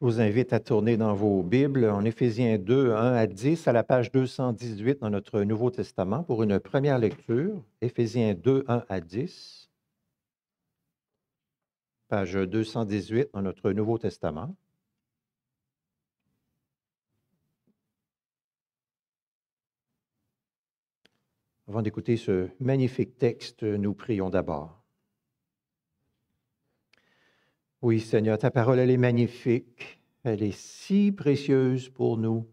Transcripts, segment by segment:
Je vous invite à tourner dans vos Bibles en Éphésiens 2, 1 à 10, à la page 218 dans notre Nouveau Testament pour une première lecture. Éphésiens 2, 1 à 10, page 218 dans notre Nouveau Testament. Avant d'écouter ce magnifique texte, nous prions d'abord. Oui, Seigneur, ta parole, elle est magnifique. Elle est si précieuse pour nous.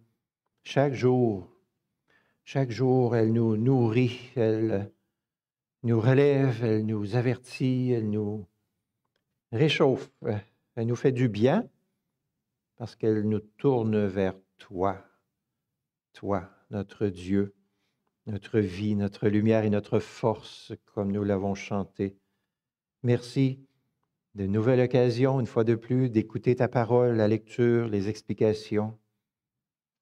Chaque jour, chaque jour, elle nous nourrit, elle nous relève, elle nous avertit, elle nous réchauffe, elle nous fait du bien parce qu'elle nous tourne vers toi, toi, notre Dieu, notre vie, notre lumière et notre force, comme nous l'avons chanté. Merci de nouvelles occasions, une fois de plus, d'écouter ta parole, la lecture, les explications.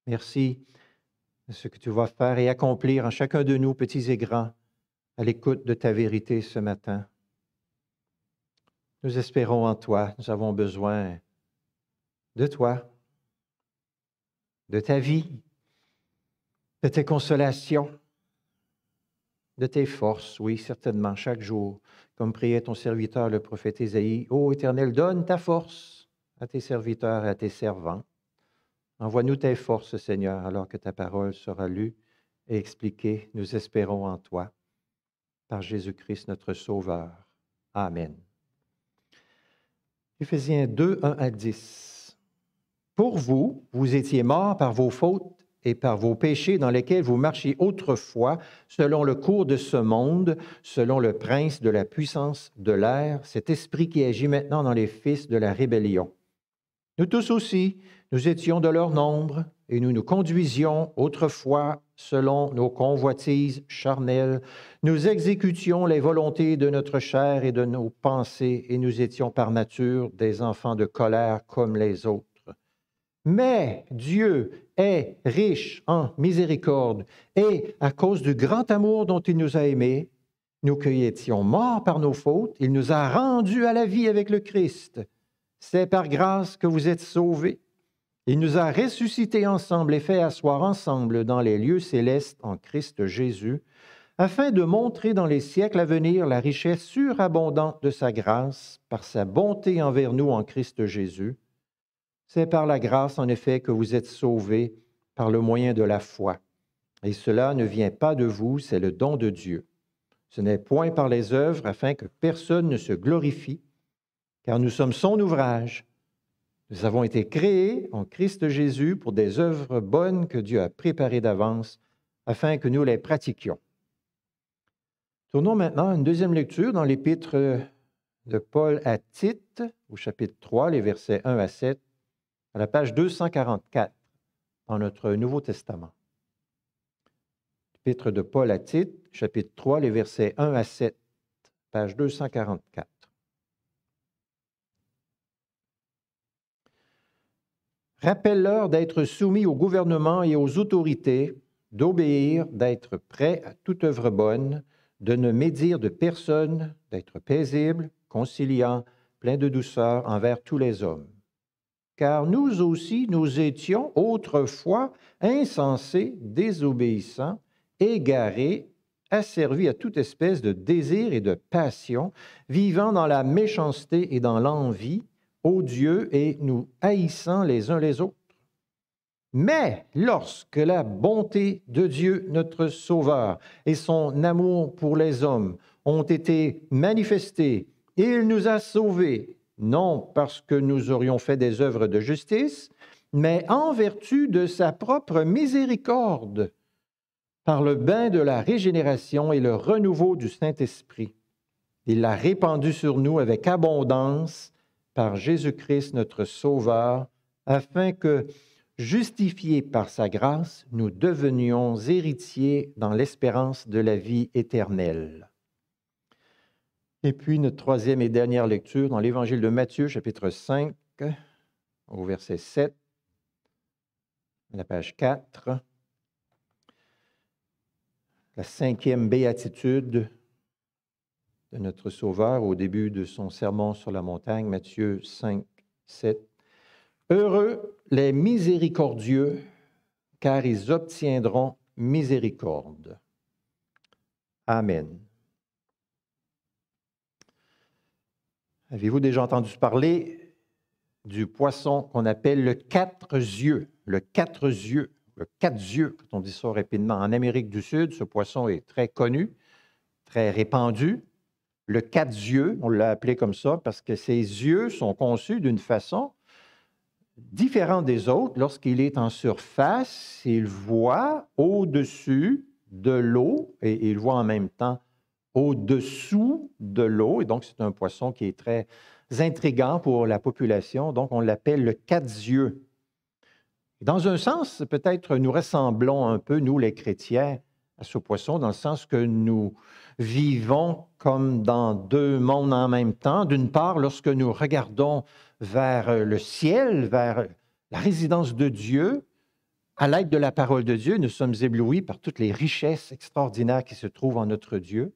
Merci de ce que tu vas faire et accomplir en chacun de nous, petits et grands, à l'écoute de ta vérité ce matin. Nous espérons en toi, nous avons besoin de toi, de ta vie, de tes consolations, de tes forces, oui, certainement, chaque jour, comme priait ton serviteur le prophète Isaïe, Ô Éternel, donne ta force à tes serviteurs et à tes servants. Envoie-nous tes forces, Seigneur, alors que ta parole sera lue et expliquée. Nous espérons en toi, par Jésus-Christ notre Sauveur. Amen. Éphésiens 2, 1 à 10. Pour vous, vous étiez morts par vos fautes et par vos péchés dans lesquels vous marchiez autrefois, selon le cours de ce monde, selon le prince de la puissance de l'air, cet esprit qui agit maintenant dans les fils de la rébellion. Nous tous aussi, nous étions de leur nombre, et nous nous conduisions autrefois selon nos convoitises charnelles. Nous exécutions les volontés de notre chair et de nos pensées, et nous étions par nature des enfants de colère comme les autres. Mais Dieu, est riche en miséricorde, et à cause du grand amour dont il nous a aimés, nous qui étions morts par nos fautes, il nous a rendus à la vie avec le Christ. C'est par grâce que vous êtes sauvés. Il nous a ressuscités ensemble et fait asseoir ensemble dans les lieux célestes en Christ Jésus, afin de montrer dans les siècles à venir la richesse surabondante de sa grâce par sa bonté envers nous en Christ Jésus c'est par la grâce, en effet, que vous êtes sauvés par le moyen de la foi. Et cela ne vient pas de vous, c'est le don de Dieu. Ce n'est point par les œuvres afin que personne ne se glorifie, car nous sommes son ouvrage. Nous avons été créés en Christ Jésus pour des œuvres bonnes que Dieu a préparées d'avance afin que nous les pratiquions. Tournons maintenant à une deuxième lecture dans l'épître de Paul à Tite, au chapitre 3, les versets 1 à 7 à la page 244 dans notre Nouveau Testament. Pierre de Paul à Tite, chapitre 3, les versets 1 à 7, page 244. Rappelle-leur d'être soumis au gouvernement et aux autorités, d'obéir, d'être prêt à toute œuvre bonne, de ne médire de personne, d'être paisible, conciliant, plein de douceur envers tous les hommes car nous aussi nous étions autrefois insensés, désobéissants, égarés, asservis à toute espèce de désir et de passion, vivant dans la méchanceté et dans l'envie, odieux et nous haïssant les uns les autres. Mais lorsque la bonté de Dieu, notre Sauveur, et son amour pour les hommes ont été manifestés, il nous a sauvés non parce que nous aurions fait des œuvres de justice, mais en vertu de sa propre miséricorde, par le bain de la régénération et le renouveau du Saint-Esprit. Il l'a répandu sur nous avec abondance par Jésus-Christ notre Sauveur, afin que, justifiés par sa grâce, nous devenions héritiers dans l'espérance de la vie éternelle. Et puis notre troisième et dernière lecture dans l'Évangile de Matthieu, chapitre 5, au verset 7, la page 4. La cinquième béatitude de notre Sauveur au début de son sermon sur la montagne, Matthieu 5, 7. Heureux les miséricordieux, car ils obtiendront miséricorde. Amen. Avez-vous déjà entendu parler du poisson qu'on appelle le quatre yeux? Le quatre yeux, le quatre yeux, quand on dit ça rapidement. En Amérique du Sud, ce poisson est très connu, très répandu. Le quatre yeux, on l'a appelé comme ça parce que ses yeux sont conçus d'une façon différente des autres. Lorsqu'il est en surface, il voit au-dessus de l'eau et il voit en même temps au-dessous de l'eau. Et donc, c'est un poisson qui est très intrigant pour la population. Donc, on l'appelle le quatre-yeux. Dans un sens, peut-être nous ressemblons un peu, nous les chrétiens, à ce poisson, dans le sens que nous vivons comme dans deux mondes en même temps. D'une part, lorsque nous regardons vers le ciel, vers la résidence de Dieu, à l'aide de la parole de Dieu, nous sommes éblouis par toutes les richesses extraordinaires qui se trouvent en notre Dieu.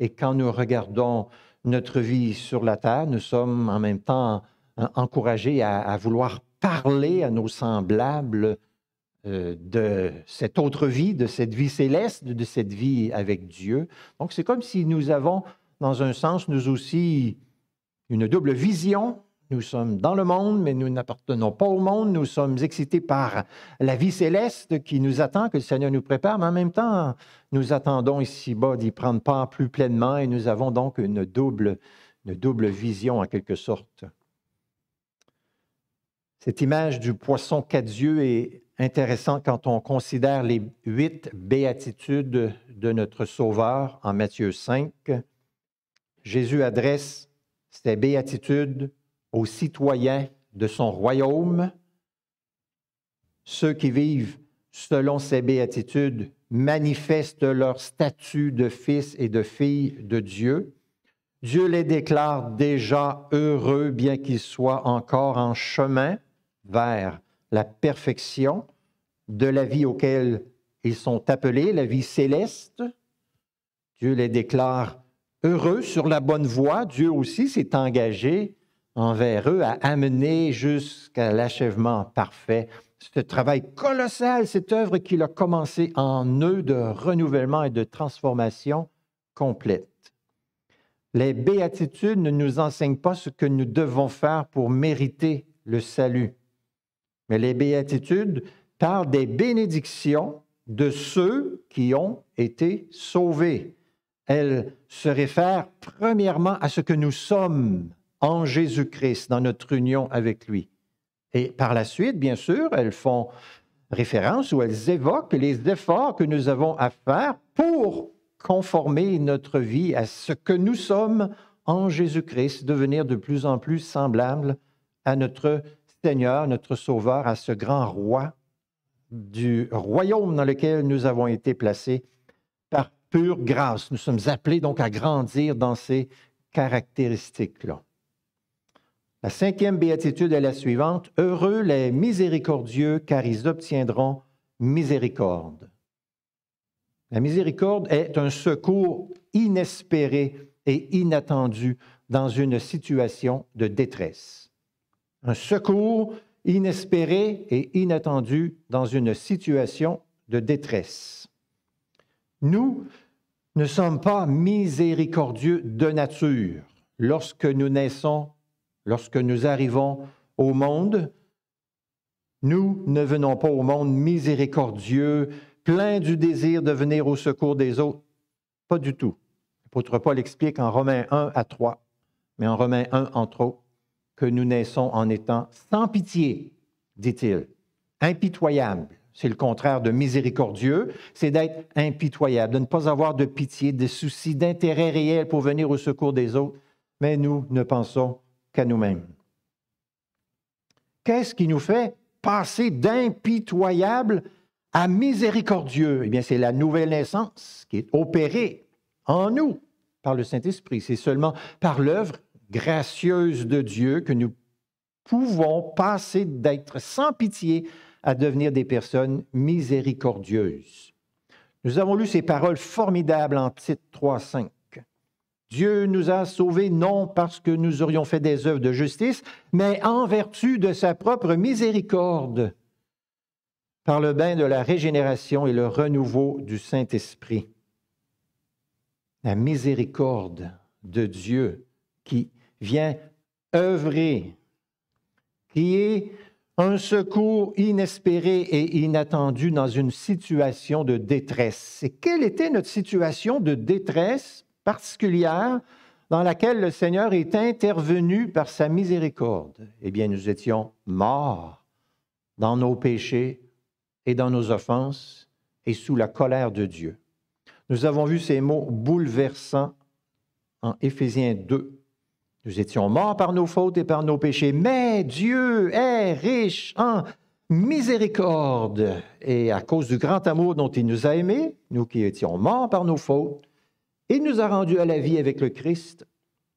Et quand nous regardons notre vie sur la terre, nous sommes en même temps encouragés à, vouloir parler à nos semblables euh, de cette autre vie, de cette vie céleste, de cette vie avec Dieu. Donc c'est comme si nous avons, dans un sens, nous aussi, une double vision nous sommes dans le monde, mais nous n'appartenons pas au monde. Nous sommes excités par la vie céleste qui nous attend, que le Seigneur nous prépare, mais en même temps, nous attendons ici-bas d'y prendre part plus pleinement et nous avons donc une double, une double vision en quelque sorte. Cette image du poisson Dieu est intéressante quand on considère les huit béatitudes de notre Sauveur en Matthieu 5. Jésus adresse ces béatitudes aux citoyens de son royaume, ceux qui vivent selon ses béatitudes manifestent leur statut de fils et de filles de Dieu. Dieu les déclare déjà heureux, bien qu'ils soient encore en chemin vers la perfection de la vie auquel ils sont appelés, la vie céleste. Dieu les déclare heureux sur la bonne voie. Dieu aussi s'est engagé envers eux à amener jusqu'à l'achèvement parfait ce travail colossal, cette œuvre qu'il a commencé en eux de renouvellement et de transformation complète. Les béatitudes ne nous enseignent pas ce que nous devons faire pour mériter le salut, mais les béatitudes parlent des bénédictions de ceux qui ont été sauvés. Elles se réfèrent premièrement à ce que nous sommes en Jésus-Christ, dans notre union avec lui. Et par la suite, bien sûr, elles font référence ou elles évoquent les efforts que nous avons à faire pour conformer notre vie à ce que nous sommes en Jésus-Christ, devenir de plus en plus semblable à notre Seigneur, notre Sauveur, à ce grand roi du royaume dans lequel nous avons été placés par pure grâce. Nous sommes appelés donc à grandir dans ces caractéristiques-là. La cinquième béatitude est la suivante. Heureux les miséricordieux, car ils obtiendront miséricorde. La miséricorde est un secours inespéré et inattendu dans une situation de détresse. Un secours inespéré et inattendu dans une situation de détresse. Nous ne sommes pas miséricordieux de nature lorsque nous naissons Lorsque nous arrivons au monde, nous ne venons pas au monde miséricordieux, plein du désir de venir au secours des autres. Pas du tout. L'apôtre Paul explique en Romains 1 à 3, mais en Romains 1 entre autres, que nous naissons en étant sans pitié, dit-il, impitoyable. C'est le contraire de miséricordieux, c'est d'être impitoyable, de ne pas avoir de pitié, de soucis, d'intérêt réel pour venir au secours des autres. Mais nous ne pensons qu'à nous-mêmes. Qu'est-ce qui nous fait passer d'impitoyable à miséricordieux? Eh bien, c'est la nouvelle naissance qui est opérée en nous par le Saint-Esprit. C'est seulement par l'œuvre gracieuse de Dieu que nous pouvons passer d'être sans pitié à devenir des personnes miséricordieuses. Nous avons lu ces paroles formidables en titre 3.5. Dieu nous a sauvés non parce que nous aurions fait des œuvres de justice, mais en vertu de sa propre miséricorde, par le bain de la régénération et le renouveau du Saint-Esprit. La miséricorde de Dieu qui vient œuvrer, qui est un secours inespéré et inattendu dans une situation de détresse. Et quelle était notre situation de détresse particulière dans laquelle le Seigneur est intervenu par sa miséricorde. Eh bien, nous étions morts dans nos péchés et dans nos offenses et sous la colère de Dieu. Nous avons vu ces mots bouleversants en Éphésiens 2. Nous étions morts par nos fautes et par nos péchés, mais Dieu est riche en miséricorde. Et à cause du grand amour dont il nous a aimés, nous qui étions morts par nos fautes, il nous a rendus à la vie avec le Christ.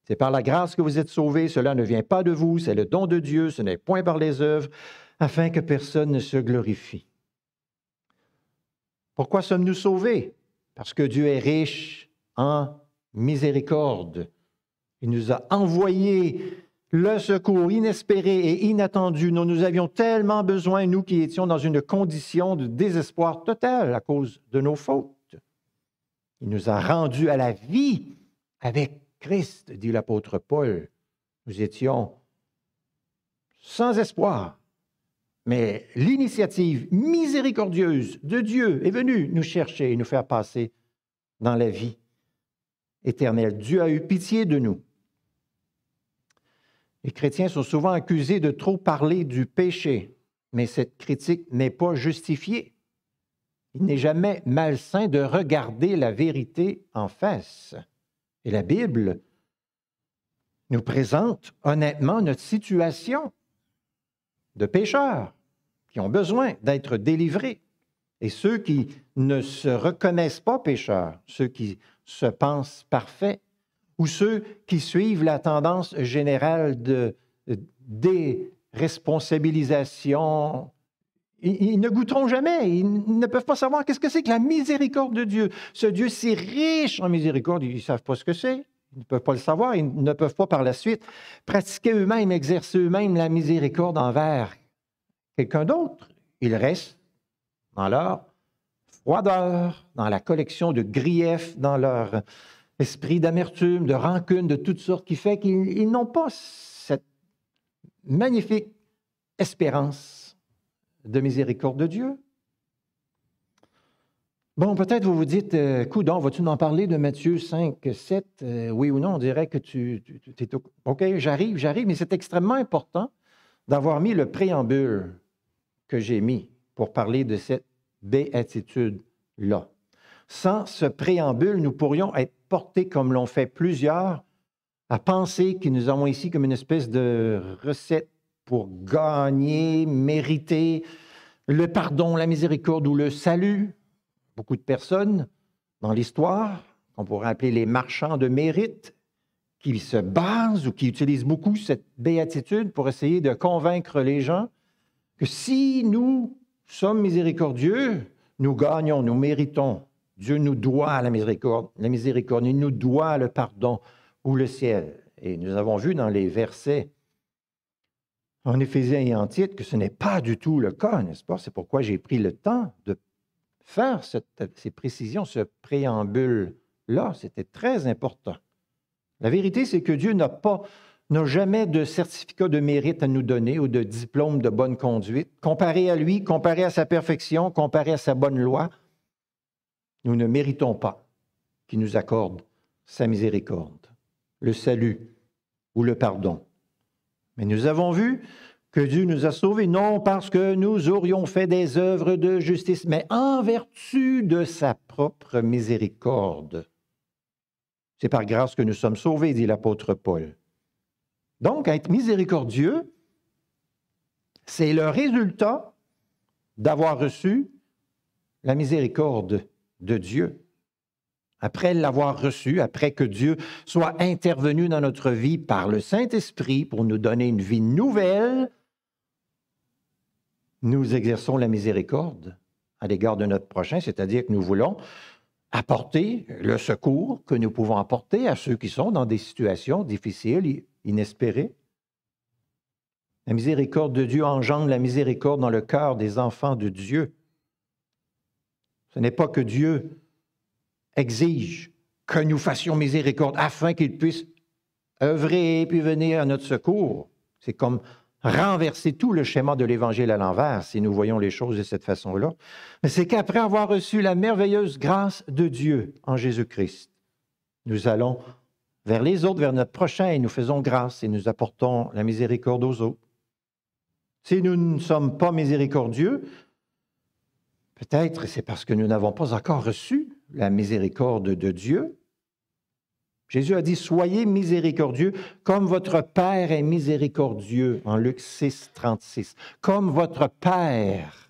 C'est par la grâce que vous êtes sauvés. Cela ne vient pas de vous, c'est le don de Dieu, ce n'est point par les œuvres, afin que personne ne se glorifie. Pourquoi sommes-nous sauvés? Parce que Dieu est riche en miséricorde. Il nous a envoyé le secours inespéré et inattendu Nous nous avions tellement besoin, nous qui étions dans une condition de désespoir total à cause de nos fautes. Il nous a rendus à la vie avec Christ, dit l'apôtre Paul. Nous étions sans espoir, mais l'initiative miséricordieuse de Dieu est venue nous chercher et nous faire passer dans la vie éternelle. Dieu a eu pitié de nous. Les chrétiens sont souvent accusés de trop parler du péché, mais cette critique n'est pas justifiée il n'est jamais malsain de regarder la vérité en face. Et la Bible nous présente honnêtement notre situation de pécheurs qui ont besoin d'être délivrés et ceux qui ne se reconnaissent pas pécheurs, ceux qui se pensent parfaits ou ceux qui suivent la tendance générale de déresponsabilisation, ils, ne goûteront jamais, ils ne peuvent pas savoir qu'est-ce que c'est que la miséricorde de Dieu. Ce Dieu si riche en miséricorde, ils ne savent pas ce que c'est. Ils ne peuvent pas le savoir, ils ne peuvent pas par la suite pratiquer eux-mêmes, exercer eux-mêmes la miséricorde envers quelqu'un d'autre. Ils restent dans leur froideur, dans la collection de griefs, dans leur esprit d'amertume, de rancune, de toutes sortes, qui fait qu'ils n'ont pas cette magnifique espérance de miséricorde de Dieu. Bon, peut-être vous vous dites, euh, coudon, vas-tu en parler de Matthieu 5, 7? Euh, oui ou non, on dirait que tu, es OK, j'arrive, j'arrive, mais c'est extrêmement important d'avoir mis le préambule que j'ai mis pour parler de cette béatitude-là. Sans ce préambule, nous pourrions être portés, comme l'ont fait plusieurs, à penser que nous avons ici comme une espèce de recette pour gagner, mériter le pardon, la miséricorde ou le salut. Beaucoup de personnes dans l'histoire, qu'on pourrait appeler les marchands de mérite, qui se basent ou qui utilisent beaucoup cette béatitude pour essayer de convaincre les gens que si nous sommes miséricordieux, nous gagnons, nous méritons. Dieu nous doit la miséricorde, la miséricorde, il nous doit le pardon ou le ciel. Et nous avons vu dans les versets en Éphésiens et en Tite que ce n'est pas du tout le cas, n'est-ce pas? C'est pourquoi j'ai pris le temps de faire ces précisions, ce préambule-là. C'était très important. La vérité, c'est que Dieu n'a pas, n'a jamais de certificat de mérite à nous donner ou de diplôme de bonne conduite. Comparé à lui, comparé à sa perfection, comparé à sa bonne loi, nous ne méritons pas qu'il nous accorde sa miséricorde, le salut ou le pardon. Mais nous avons vu que Dieu nous a sauvés, non parce que nous aurions fait des œuvres de justice, mais en vertu de sa propre miséricorde. C'est par grâce que nous sommes sauvés, dit l'apôtre Paul. Donc, être miséricordieux, c'est le résultat d'avoir reçu la miséricorde de Dieu après l'avoir reçu, après que Dieu soit intervenu dans notre vie par le Saint-Esprit pour nous donner une vie nouvelle, nous exerçons la miséricorde à l'égard de notre prochain, c'est-à-dire que nous voulons apporter le secours que nous pouvons apporter à ceux qui sont dans des situations difficiles, inespérées. La miséricorde de Dieu engendre la miséricorde dans le cœur des enfants de Dieu. Ce n'est pas que Dieu exige que nous fassions miséricorde afin qu'il puisse œuvrer et puis venir à notre secours. C'est comme renverser tout le schéma de l'Évangile à l'envers si nous voyons les choses de cette façon-là. Mais c'est qu'après avoir reçu la merveilleuse grâce de Dieu en Jésus-Christ, nous allons vers les autres, vers notre prochain, et nous faisons grâce et nous apportons la miséricorde aux autres. Si nous ne sommes pas miséricordieux, Peut-être c'est parce que nous n'avons pas encore reçu la miséricorde de Dieu. Jésus a dit, Soyez miséricordieux comme votre Père est miséricordieux en Luc 6, 36. Comme votre Père.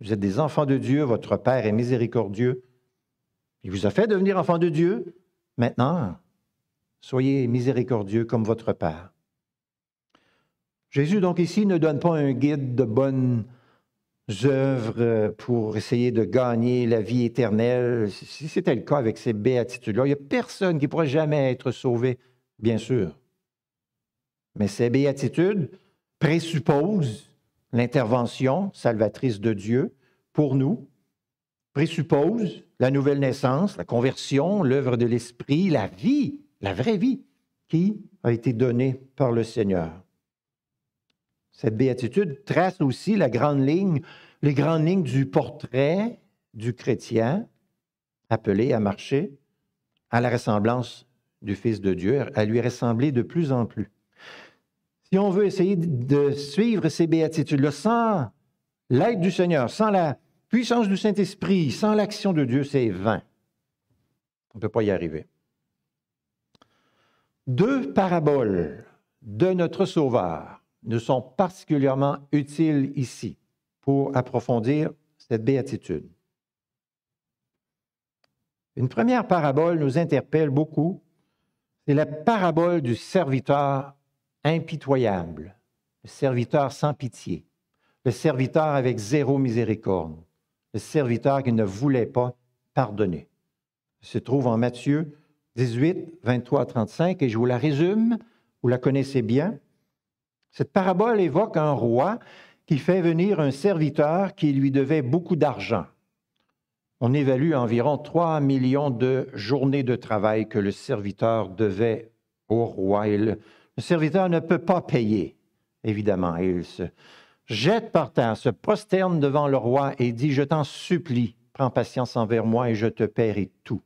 Vous êtes des enfants de Dieu, votre Père est miséricordieux. Il vous a fait devenir enfant de Dieu. Maintenant, soyez miséricordieux comme votre Père. Jésus, donc, ici, ne donne pas un guide de bonne œuvres euh, pour essayer de gagner la vie éternelle. Si c'était le cas avec ces béatitudes-là, il n'y a personne qui pourrait jamais être sauvé, bien sûr. Mais ces béatitudes présupposent l'intervention salvatrice de Dieu pour nous, présupposent la nouvelle naissance, la conversion, l'œuvre de l'Esprit, la vie, la vraie vie qui a été donnée par le Seigneur. Cette béatitude trace aussi la grande ligne, les grandes lignes du portrait du chrétien appelé à marcher à la ressemblance du Fils de Dieu, à lui ressembler de plus en plus. Si on veut essayer de suivre ces béatitudes-là sans l'aide du Seigneur, sans la puissance du Saint-Esprit, sans l'action de Dieu, c'est vain. On ne peut pas y arriver. Deux paraboles de notre Sauveur nous sont particulièrement utiles ici pour approfondir cette béatitude. Une première parabole nous interpelle beaucoup, c'est la parabole du serviteur impitoyable, le serviteur sans pitié, le serviteur avec zéro miséricorde, le serviteur qui ne voulait pas pardonner. Elle se trouve en Matthieu 18, 23 35, et je vous la résume, vous la connaissez bien. Cette parabole évoque un roi qui fait venir un serviteur qui lui devait beaucoup d'argent. On évalue environ 3 millions de journées de travail que le serviteur devait au roi. le, serviteur ne peut pas payer, évidemment. il se jette par terre, se prosterne devant le roi et dit, je t'en supplie, prends patience envers moi et je te paierai tout.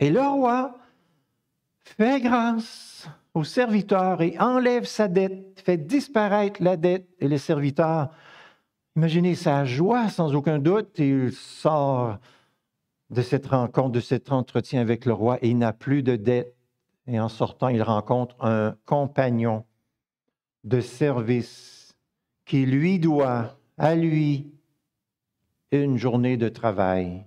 Et le roi fait grâce au serviteur et enlève sa dette, fait disparaître la dette et le serviteur. Imaginez sa joie sans aucun doute il sort de cette rencontre, de cet entretien avec le roi et il n'a plus de dette. Et en sortant, il rencontre un compagnon de service qui lui doit à lui une journée de travail.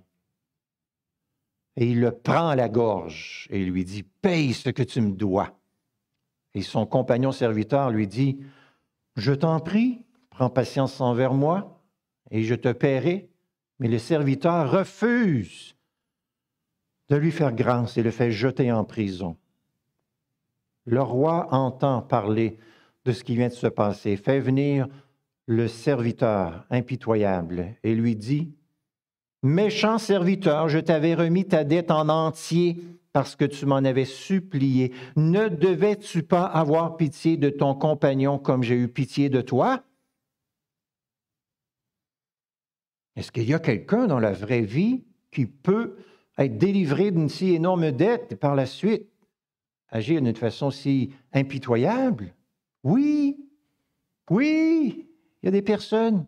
Et il le prend à la gorge et lui dit, paye ce que tu me dois. Et son compagnon serviteur lui dit, Je t'en prie, prends patience envers moi, et je te paierai. Mais le serviteur refuse de lui faire grâce et le fait jeter en prison. Le roi entend parler de ce qui vient de se passer, fait venir le serviteur impitoyable et lui dit, Méchant serviteur, je t'avais remis ta dette en entier parce que tu m'en avais supplié. Ne devais-tu pas avoir pitié de ton compagnon comme j'ai eu pitié de toi? Est-ce qu'il y a quelqu'un dans la vraie vie qui peut être délivré d'une si énorme dette et par la suite agir d'une façon si impitoyable? Oui, oui, il y a des personnes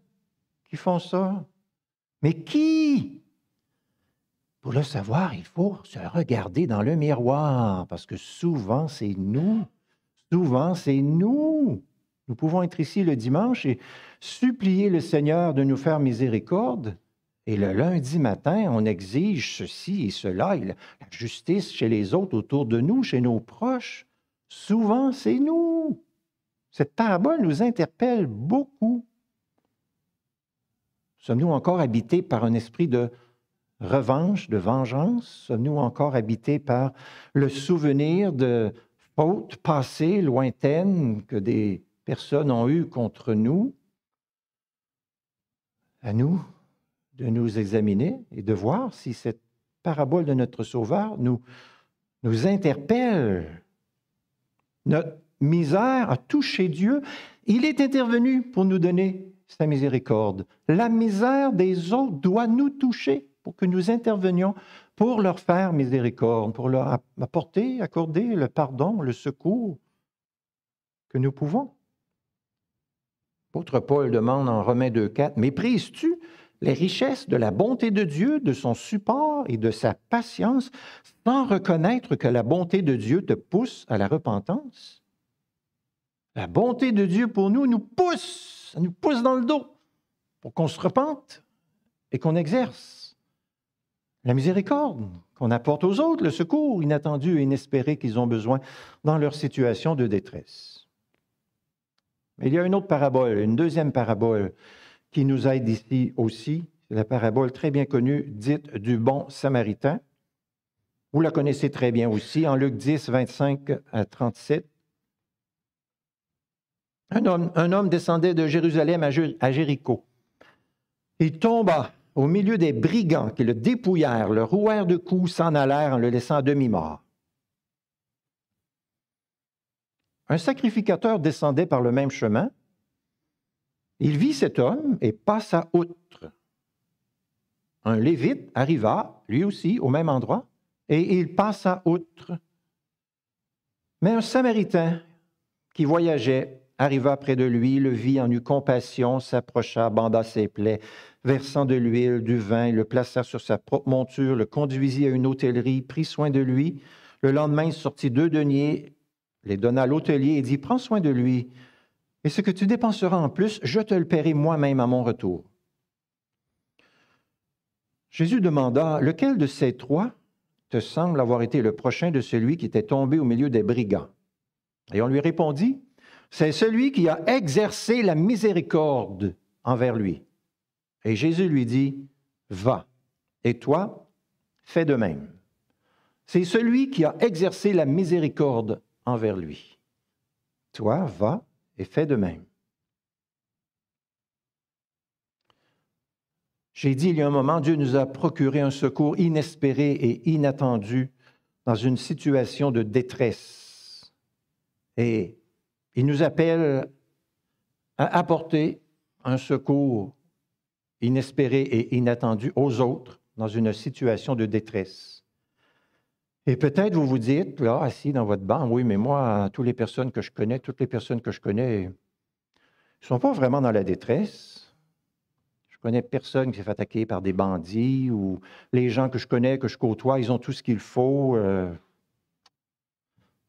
qui font ça. Mais qui pour le savoir, il faut se regarder dans le miroir, parce que souvent, c'est nous. Souvent, c'est nous. Nous pouvons être ici le dimanche et supplier le Seigneur de nous faire miséricorde. Et le lundi matin, on exige ceci et cela, la justice chez les autres autour de nous, chez nos proches. Souvent, c'est nous. Cette parabole nous interpelle beaucoup. Sommes-nous encore habités par un esprit de revanche, de vengeance? Sommes-nous encore habités par le souvenir de fautes passées, lointaines, que des personnes ont eues contre nous? À nous de nous examiner et de voir si cette parabole de notre Sauveur nous, nous interpelle. Notre misère a touché Dieu. Il est intervenu pour nous donner sa miséricorde. La misère des autres doit nous toucher pour que nous intervenions pour leur faire miséricorde, pour leur apporter, accorder le pardon, le secours que nous pouvons. Autre Paul demande en Romains 2.4, méprises-tu les richesses de la bonté de Dieu, de son support et de sa patience, sans reconnaître que la bonté de Dieu te pousse à la repentance? La bonté de Dieu pour nous nous pousse, ça nous pousse dans le dos pour qu'on se repente et qu'on exerce la miséricorde qu'on apporte aux autres, le secours inattendu et inespéré qu'ils ont besoin dans leur situation de détresse. Mais il y a une autre parabole, une deuxième parabole qui nous aide ici aussi, c'est la parabole très bien connue dite du bon samaritain. Vous la connaissez très bien aussi en Luc 10, 25 à 37. Un homme, un homme descendait de Jérusalem à, à Jéricho. Il tomba au milieu des brigands qui le dépouillèrent, le rouèrent de coups, s'en allèrent en le laissant à demi-mort. Un sacrificateur descendait par le même chemin. Il vit cet homme et passa outre. Un lévite arriva, lui aussi, au même endroit, et il passa outre. Mais un samaritain qui voyageait arriva près de lui, le vit, en eut compassion, s'approcha, banda ses plaies, versant de l'huile, du vin, le plaça sur sa propre monture, le conduisit à une hôtellerie, prit soin de lui. Le lendemain, il sortit deux deniers, les donna à l'hôtelier et dit, prends soin de lui, et ce que tu dépenseras en plus, je te le paierai moi-même à mon retour. Jésus demanda, lequel de ces trois te semble avoir été le prochain de celui qui était tombé au milieu des brigands? Et on lui répondit, c'est celui qui a exercé la miséricorde envers lui. Et Jésus lui dit, va, et toi, fais de même. C'est celui qui a exercé la miséricorde envers lui. Toi, va et fais de même. J'ai dit il y a un moment, Dieu nous a procuré un secours inespéré et inattendu dans une situation de détresse. Et il nous appelle à apporter un secours inespéré et inattendu aux autres dans une situation de détresse. Et peut-être vous vous dites, là, assis dans votre banc, oui, mais moi, toutes les personnes que je connais, toutes les personnes que je connais, ne sont pas vraiment dans la détresse. Je connais personne qui s'est fait attaquer par des bandits ou les gens que je connais, que je côtoie, ils ont tout ce qu'il faut. Euh.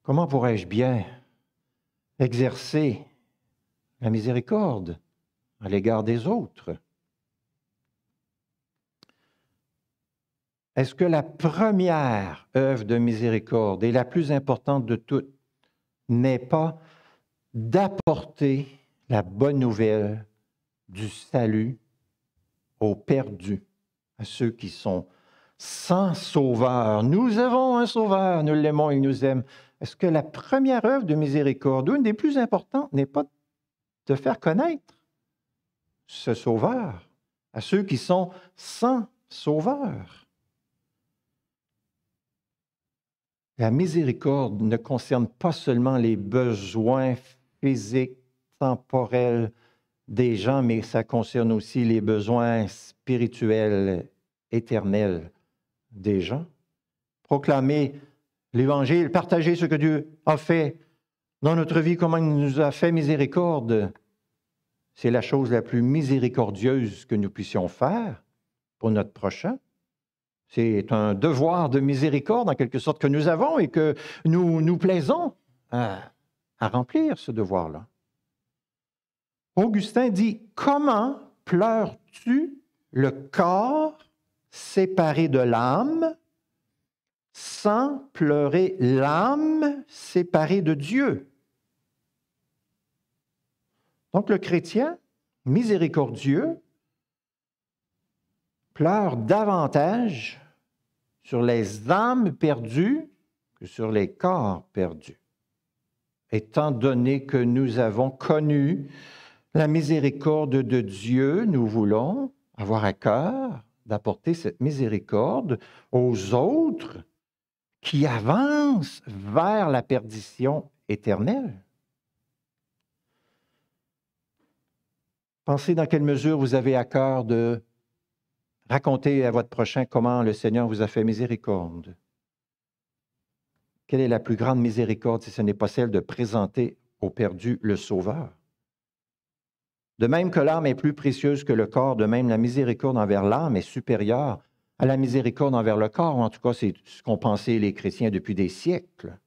comment pourrais-je bien exercer la miséricorde à l'égard des autres. Est-ce que la première œuvre de miséricorde et la plus importante de toutes n'est pas d'apporter la bonne nouvelle du salut aux perdus, à ceux qui sont sans sauveur. Nous avons un sauveur, nous l'aimons, il nous aime, est-ce que la première œuvre de miséricorde, une des plus importantes, n'est pas de faire connaître ce Sauveur à ceux qui sont sans Sauveur? La miséricorde ne concerne pas seulement les besoins physiques, temporels des gens, mais ça concerne aussi les besoins spirituels, éternels des gens. Proclamer l'Évangile, partager ce que Dieu a fait dans notre vie, comment il nous a fait miséricorde. C'est la chose la plus miséricordieuse que nous puissions faire pour notre prochain. C'est un devoir de miséricorde, en quelque sorte, que nous avons et que nous nous plaisons à, à remplir ce devoir-là. Augustin dit, Comment pleures-tu le corps séparé de l'âme sans pleurer l'âme séparée de Dieu. Donc le chrétien miséricordieux pleure davantage sur les âmes perdues que sur les corps perdus, étant donné que nous avons connu la miséricorde de Dieu, nous voulons avoir à cœur d'apporter cette miséricorde aux autres qui avance vers la perdition éternelle. Pensez dans quelle mesure vous avez à cœur de raconter à votre prochain comment le Seigneur vous a fait miséricorde. Quelle est la plus grande miséricorde si ce n'est pas celle de présenter au perdu le Sauveur? De même que l'âme est plus précieuse que le corps, de même la miséricorde envers l'âme est supérieure à la miséricorde envers le corps. En tout cas, c'est ce qu'ont pensé les chrétiens depuis des siècles.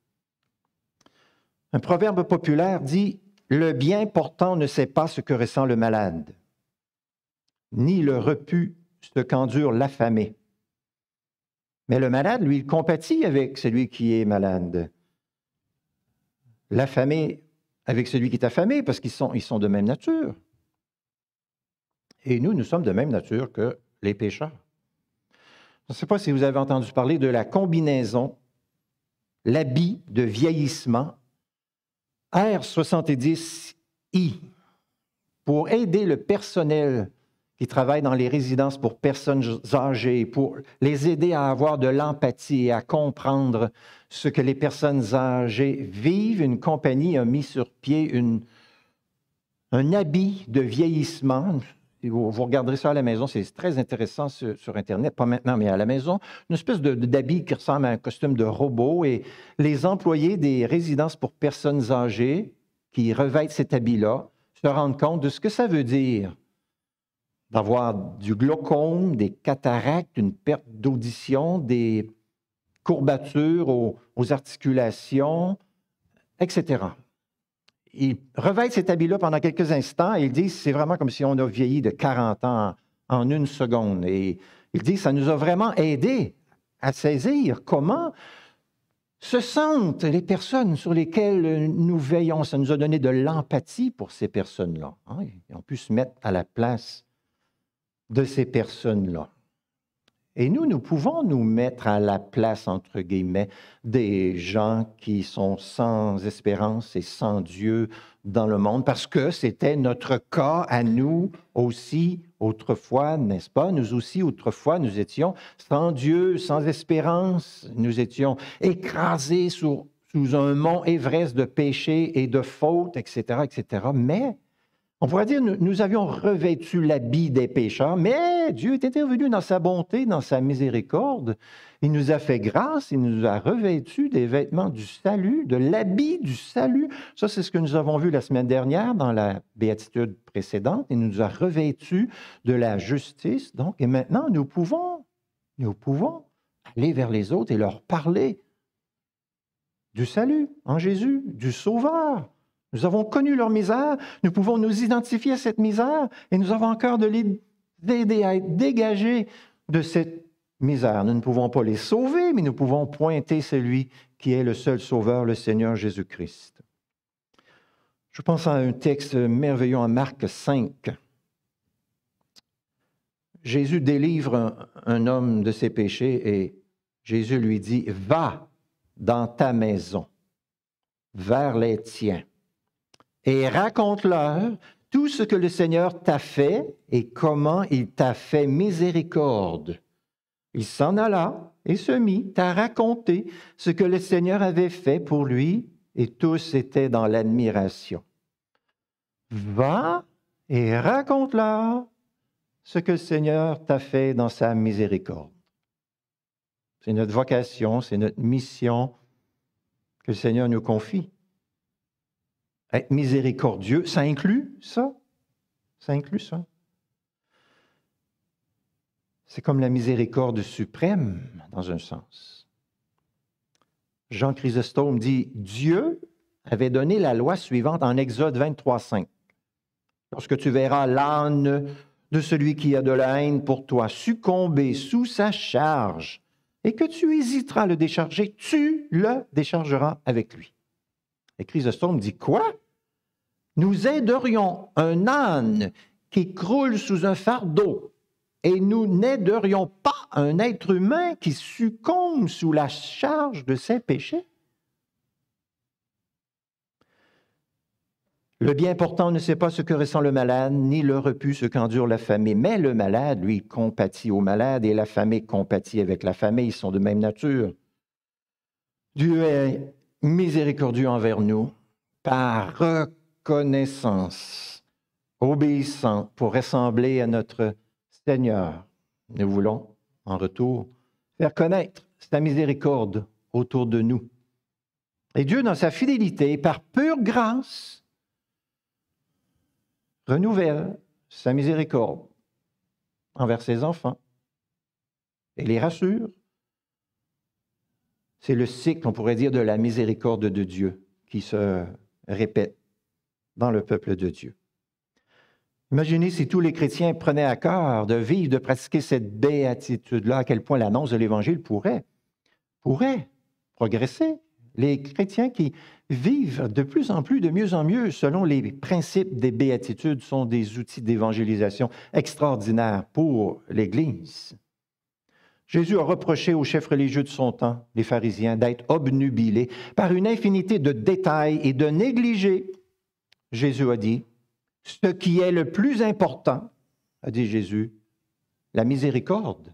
Un proverbe populaire dit Le bien portant ne sait pas ce que ressent le malade, ni le repu ce qu'endure l'affamé. Mais le malade, lui, il compatit avec celui qui est malade. L'affamé avec celui qui est affamé, parce qu'ils sont, ils sont de même nature. Et nous, nous sommes de même nature que les pécheurs. Je ne sais pas si vous avez entendu parler de la combinaison, l'habit de vieillissement R70I pour aider le personnel qui travaille dans les résidences pour personnes âgées, pour les aider à avoir de l'empathie et à comprendre ce que les personnes âgées vivent. Une compagnie a mis sur pied une, un habit de vieillissement, vous, regarderez ça à la maison, c'est très intéressant sur, Internet, pas maintenant, mais à la maison, une espèce d'habit qui ressemble à un costume de robot. Et les employés des résidences pour personnes âgées qui revêtent cet habit-là se rendent compte de ce que ça veut dire d'avoir du glaucome, des cataractes, une perte d'audition, des courbatures aux articulations, etc ils revêtent cet habit-là pendant quelques instants et ils disent c'est vraiment comme si on a vieilli de 40 ans en une seconde. Et ils disent ça nous a vraiment aidé à saisir comment se sentent les personnes sur lesquelles nous veillons. Ça nous a donné de l'empathie pour ces personnes-là. Hein? ont on pu se mettre à la place de ces personnes-là. Et nous, nous pouvons nous mettre à la place, entre guillemets, des gens qui sont sans espérance et sans Dieu dans le monde, parce que c'était notre cas à nous aussi autrefois, n'est-ce pas? Nous aussi autrefois, nous étions sans Dieu, sans espérance, nous étions écrasés sous un mont Everest de péchés et de fautes, etc., etc. Mais on pourrait dire, nous, avions revêtu l'habit des pécheurs, mais Dieu est intervenu dans sa bonté, dans sa miséricorde. Il nous a fait grâce, il nous a revêtu des vêtements du salut, de l'habit du salut. Ça, c'est ce que nous avons vu la semaine dernière dans la béatitude précédente. Il nous a revêtu de la justice. Donc, et maintenant, nous pouvons, nous pouvons aller vers les autres et leur parler du salut en Jésus, du Sauveur. Nous avons connu leur misère, nous pouvons nous identifier à cette misère et nous avons encore de les aider à être dégagés de cette misère. Nous ne pouvons pas les sauver, mais nous pouvons pointer celui qui est le seul sauveur, le Seigneur Jésus-Christ. Je pense à un texte merveilleux en Marc 5. Jésus délivre un homme de ses péchés et Jésus lui dit, va dans ta maison, vers les tiens et raconte-leur tout ce que le Seigneur t'a fait et comment il t'a fait miséricorde. Il s'en alla et se mit à raconter ce que le Seigneur avait fait pour lui, et tous étaient dans l'admiration. Va et raconte-leur ce que le Seigneur t'a fait dans sa miséricorde. C'est notre vocation, c'est notre mission que le Seigneur nous confie être miséricordieux, ça inclut ça? Ça inclut ça? C'est comme la miséricorde suprême, dans un sens. Jean Chrysostome dit Dieu avait donné la loi suivante en Exode 23, 5. Lorsque tu verras l'âne de celui qui a de la haine pour toi succomber sous sa charge et que tu hésiteras à le décharger, tu le déchargeras avec lui. Et Chrysostome dit Quoi Nous aiderions un âne qui croule sous un fardeau et nous n'aiderions pas un être humain qui succombe sous la charge de ses péchés. Le bien portant ne sait pas ce que ressent le malade, ni le repu ce qu'endure la famille, Mais le malade, lui, compatit au malade, et la famille compatit avec la famille. Ils sont de même nature. Dieu est miséricordieux envers nous, par reconnaissance, obéissant pour ressembler à notre Seigneur. Nous voulons, en retour, faire connaître sa miséricorde autour de nous. Et Dieu, dans sa fidélité, par pure grâce, renouvelle sa miséricorde envers ses enfants et les rassure c'est le cycle, on pourrait dire, de la miséricorde de Dieu qui se répète dans le peuple de Dieu. Imaginez si tous les chrétiens prenaient à cœur de vivre, de pratiquer cette béatitude-là, à quel point l'annonce de l'Évangile pourrait, pourrait progresser. Les chrétiens qui vivent de plus en plus, de mieux en mieux, selon les principes des béatitudes, sont des outils d'évangélisation extraordinaires pour l'Église. Jésus a reproché aux chefs religieux de son temps, les pharisiens, d'être obnubilés par une infinité de détails et de négliger, Jésus a dit, ce qui est le plus important, a dit Jésus, la miséricorde.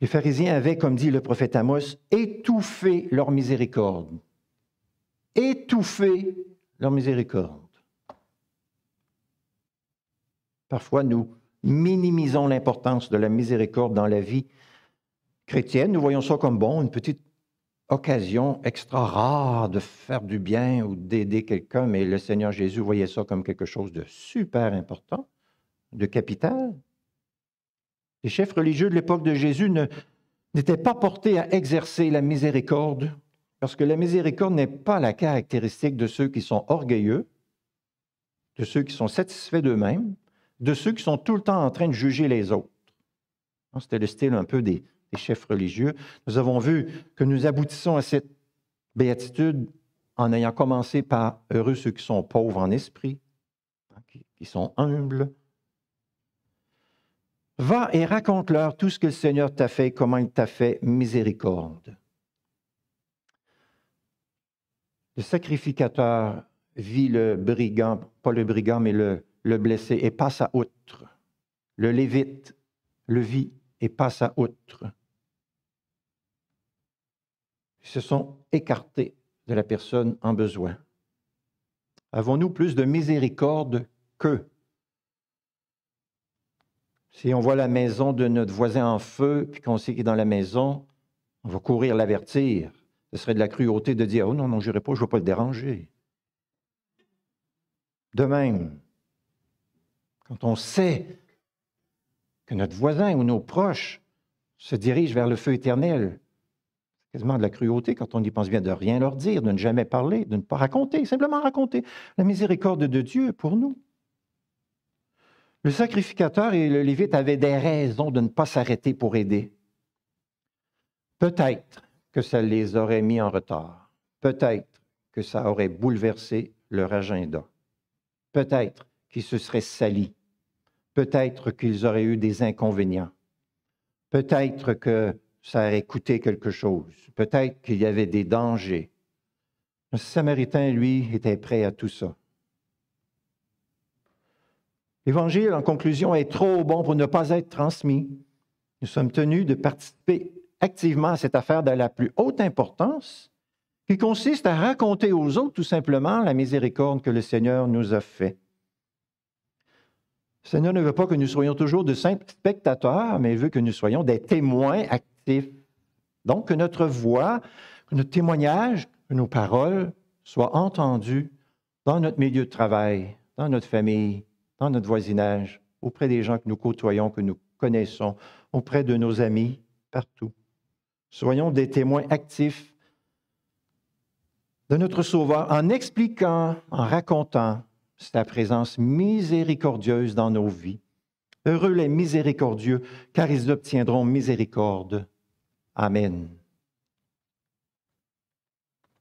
Les pharisiens avaient, comme dit le prophète Amos, étouffé leur miséricorde. Étouffé leur miséricorde. Parfois, nous minimisons l'importance de la miséricorde dans la vie chrétienne. Nous voyons ça comme bon, une petite occasion extra rare de faire du bien ou d'aider quelqu'un, mais le Seigneur Jésus voyait ça comme quelque chose de super important, de capital. Les chefs religieux de l'époque de Jésus n'étaient pas portés à exercer la miséricorde, parce que la miséricorde n'est pas la caractéristique de ceux qui sont orgueilleux, de ceux qui sont satisfaits d'eux-mêmes, de ceux qui sont tout le temps en train de juger les autres. C'était le style un peu des, chefs religieux. Nous avons vu que nous aboutissons à cette béatitude en ayant commencé par heureux ceux qui sont pauvres en esprit, hein, qui sont humbles. Va et raconte-leur tout ce que le Seigneur t'a fait, comment il t'a fait miséricorde. Le sacrificateur vit le brigand, pas le brigand, mais le le blessé et passe à outre. Le lévite le vit et passe à outre. Ils se sont écartés de la personne en besoin. Avons-nous plus de miséricorde qu'eux? Si on voit la maison de notre voisin en feu, puis qu'on sait qu'il est dans la maison, on va courir l'avertir. Ce serait de la cruauté de dire Oh non, non, je n'irai pas, je ne veux pas le déranger. De même, quand on sait que notre voisin ou nos proches se dirigent vers le feu éternel, c'est quasiment de la cruauté quand on y pense bien de rien leur dire, de ne jamais parler, de ne pas raconter, simplement raconter la miséricorde de Dieu pour nous. Le sacrificateur et le lévite avaient des raisons de ne pas s'arrêter pour aider. Peut-être que ça les aurait mis en retard. Peut-être que ça aurait bouleversé leur agenda. Peut-être qui se seraient salis. Peut-être qu'ils auraient eu des inconvénients. Peut-être que ça aurait coûté quelque chose. Peut-être qu'il y avait des dangers. Le Samaritain, lui, était prêt à tout ça. L'Évangile, en conclusion, est trop bon pour ne pas être transmis. Nous sommes tenus de participer activement à cette affaire de la plus haute importance, qui consiste à raconter aux autres tout simplement la miséricorde que le Seigneur nous a faite. Le Seigneur ne veut pas que nous soyons toujours de simples spectateurs, mais il veut que nous soyons des témoins actifs. Donc, que notre voix, que notre témoignage, que nos paroles soient entendues dans notre milieu de travail, dans notre famille, dans notre voisinage, auprès des gens que nous côtoyons, que nous connaissons, auprès de nos amis, partout. Soyons des témoins actifs de notre Sauveur en expliquant, en racontant, ta présence miséricordieuse dans nos vies. Heureux les miséricordieux, car ils obtiendront miséricorde. Amen.